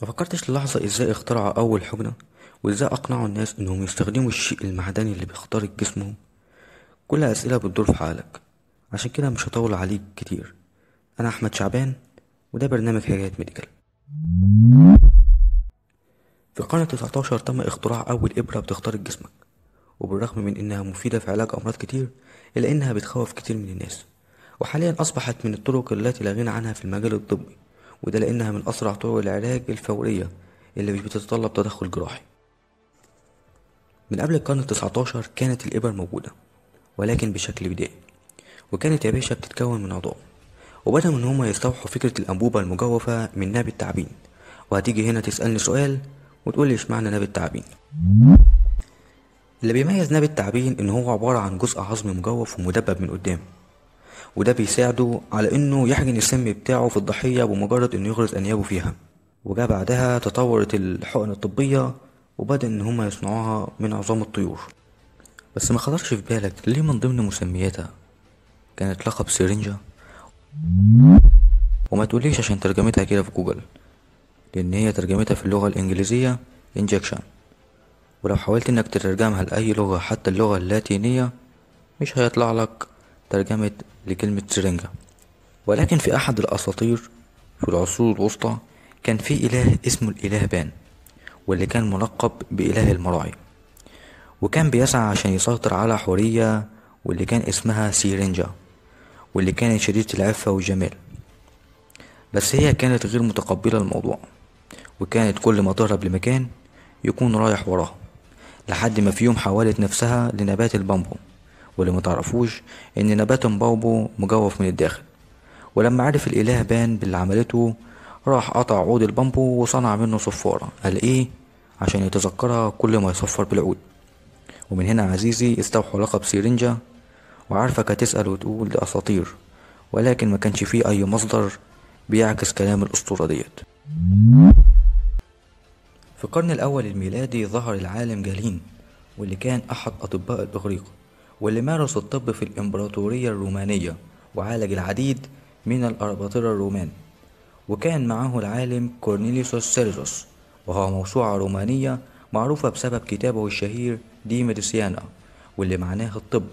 ما فكرتش للحظة ازاي اخترع اول حقنة وازاي اقنعوا الناس انهم يستخدموا الشيء المعدني اللي بيخترق جسمهم كلها اسئلة بتدور في حالك عشان كده مش هطول عليك كتير انا احمد شعبان وده برنامج حكاية ميديكال في القرن التسعتاشر تم اختراع اول ابرة بتخترق جسمك وبالرغم من انها مفيدة في علاج امراض كتير الا انها بتخوف كتير من الناس وحاليا اصبحت من الطرق التي لا غنى عنها في المجال الطبي وده لأنها من أسرع طرق العلاج الفورية اللي مش بتتطلب تدخل جراحي من قبل القرن التسعتاشر كانت الإبر موجودة ولكن بشكل بدائي وكانت يا باشا بتتكون من عضاء وبدأوا إن هما يستوحوا فكرة الأنبوبة المجوفة من ناب التعابين وهتيجي هنا تسألني سؤال وتقولي إيش اشمعنى ناب التعابين اللي بيميز ناب التعابين إن هو عبارة عن جزء عظم مجوف ومدبب من قدام وده بيساعده على انه يحقن السم بتاعه في الضحية بمجرد انه يغرز انيابه فيها وجاء بعدها تطورت الحقن الطبية وبدأ ان هما يصنعوها من عظام الطيور بس ما خطرش في بالك ليه من ضمن مسمياتها كانت لقب سرنجة وما تقوليش عشان ترجمتها كده في جوجل لان هي ترجمتها في اللغة الانجليزية انجكشن ولو حاولت انك تترجمها لأي لغة حتى اللغة اللاتينية مش هيطلع لك ترجمة لكلمة سرنجة ولكن في أحد الأساطير في العصور الوسطى كان في إله اسمه الإله بان واللي كان ملقب بإله المراعي وكان بيسعى عشان يسيطر على حورية واللي كان اسمها سيرنجا واللي كانت شديدة العفة والجمال بس هي كانت غير متقبلة الموضوع وكانت كل ما تهرب لمكان يكون رايح وراها لحد ما في يوم حولت نفسها لنبات البامبو واللي متعرفوش ان نبات بابو مجوف من الداخل ولما عرف الاله بان باللي عملته راح قطع عود البامبو وصنع منه صفارة قال ايه عشان يتذكرها كل ما يصفر بالعود ومن هنا عزيزي استوحوا لقب سيرنجا وعارفك هتسأل وتقول ده أساطير ولكن ما كانش فيه أي مصدر بيعكس كلام الأسطورة ديت في القرن الأول الميلادي ظهر العالم جالين واللي كان أحد أطباء الإغريق واللي مارس الطب في الإمبراطورية الرومانية وعالج العديد من الأرباطرة الرومان وكان معه العالم كورنيليوس سيرزوس وهو موسوعة رومانية معروفة بسبب كتابه الشهير دي ميديسيانا واللي معناه الطب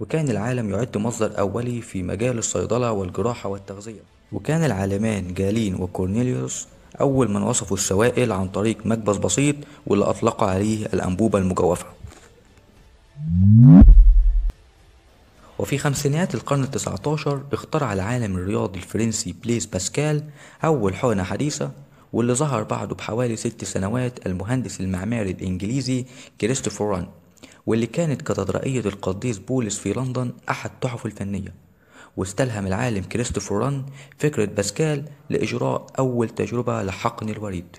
وكان العالم يعد مصدر أولي في مجال الصيدلة والجراحة والتغذية وكان العالمان جالين وكورنيليوس أول من وصفوا السوائل عن طريق مكبس بسيط واللي أطلقوا عليه الأنبوبة المجوفة وفي خمسينيات القرن ال 19 اخترع العالم الرياضي الفرنسي بليز باسكال أول حقنة حديثة واللي ظهر بعده بحوالي ست سنوات المهندس المعماري الإنجليزي كريستوفر ران واللي كانت كاتدرائية القديس بولس في لندن أحد تحفه الفنية واستلهم العالم كريستوفر ران فكرة باسكال لإجراء أول تجربة لحقن الوريد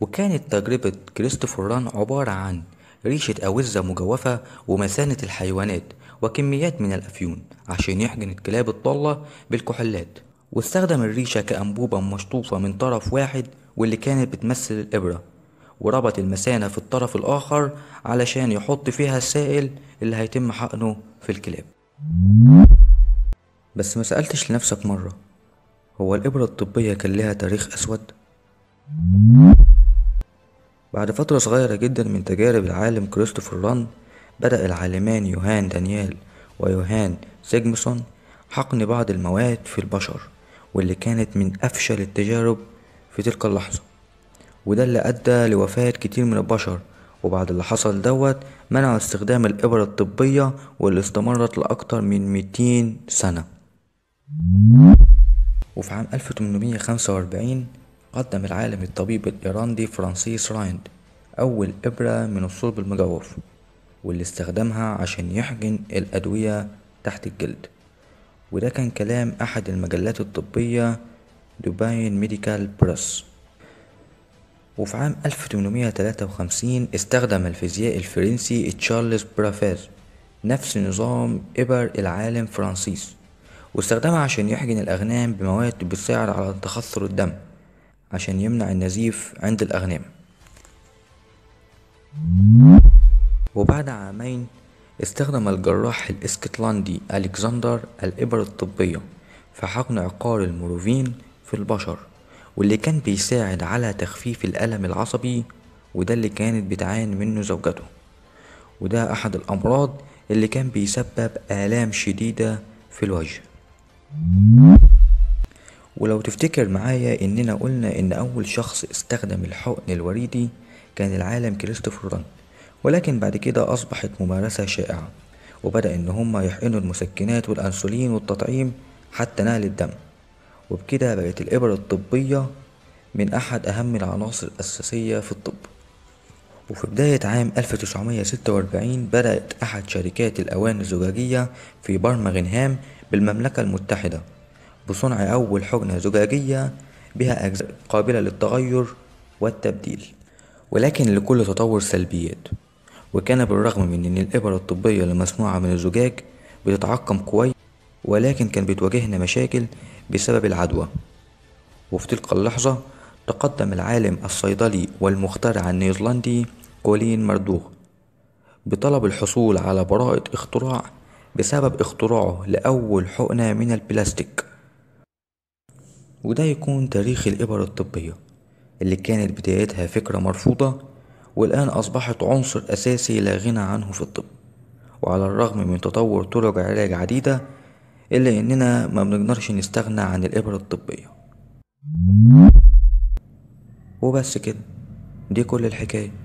وكانت تجربة كريستوفر ران عبارة عن ريشة أوزة مجوفة ومثانة الحيوانات وكميات من الأفيون عشان يحقن الكلاب الطالة بالكحولات واستخدم الريشة كأنبوبة مشطوفة من طرف واحد واللي كانت بتمثل الإبرة وربط المثانة في الطرف الآخر علشان يحط فيها السائل اللي هيتم حقنه في الكلاب بس ما سألتش لنفسك مرة هو الإبرة الطبية كان لها تاريخ أسود؟ بعد فترة صغيرة جدا من تجارب العالم كريستوفر ران بدأ العالمان يوهان دانيال ويوهان سيجمسون حقن بعض المواد في البشر واللي كانت من أفشل التجارب في تلك اللحظة وده اللي أدى لوفاة كتير من البشر وبعد اللي حصل دوت منعوا استخدام الإبرة الطبية واللي استمرت لأكتر من 200 سنة وفي عام 1845 قدم العالم الطبيب الإيراندي فرانسيس رايند أول إبرة من الصلب المجوف واللي استخدمها عشان يحقن الأدوية تحت الجلد وده كان كلام أحد المجلات الطبية دوباين ميديكال بريس وفي عام 1853 استخدم الفيزيائي الفرنسي تشارلز برافاز نفس نظام إبر العالم فرانسيس واستخدمها عشان يحجن الأغنام بمواد بتساعد على تخثر الدم عشان يمنع النزيف عند الأغنام وبعد عامين استخدم الجراح الاسكتلندي ألكسندر الإبر الطبية في حقن عقار المروفين في البشر واللي كان بيساعد على تخفيف الألم العصبي وده اللي كانت بتعاني منه زوجته وده أحد الأمراض اللي كان بيسبب آلام شديدة في الوجه ولو تفتكر معايا اننا قلنا ان اول شخص استخدم الحقن الوريدي كان العالم كريستوفر ران ولكن بعد كده اصبحت ممارسة شائعة وبدأ ان هما يحقنوا المسكنات والانسولين والتطعيم حتى نقل الدم وبكده بقت الإبر الطبية من أحد أهم العناصر الأساسية في الطب وفي بداية عام 1946 بدأت أحد شركات الأواني الزجاجية في برمنغهام بالمملكة المتحدة بصنع أول حقنة زجاجية بها أجزاء قابلة للتغير والتبديل ولكن لكل تطور سلبيات وكان بالرغم من أن الإبر الطبية المصنوعة من الزجاج بتتعقم كويس ولكن كان بتواجهنا مشاكل بسبب العدوى وفي تلك اللحظة تقدم العالم الصيدلي والمخترع النيوزيلندي كولين مردوغ بطلب الحصول على براءة اختراع بسبب اختراعه لأول حقنة من البلاستيك وده يكون تاريخ الإبر الطبية اللي كانت بدايتها فكرة مرفوضة والآن أصبحت عنصر أساسي لا غنى عنه في الطب وعلى الرغم من تطور طرق علاج عديدة إلا إننا ما بنقدرش نستغنى عن الإبر الطبية وبس كده دي كل الحكايه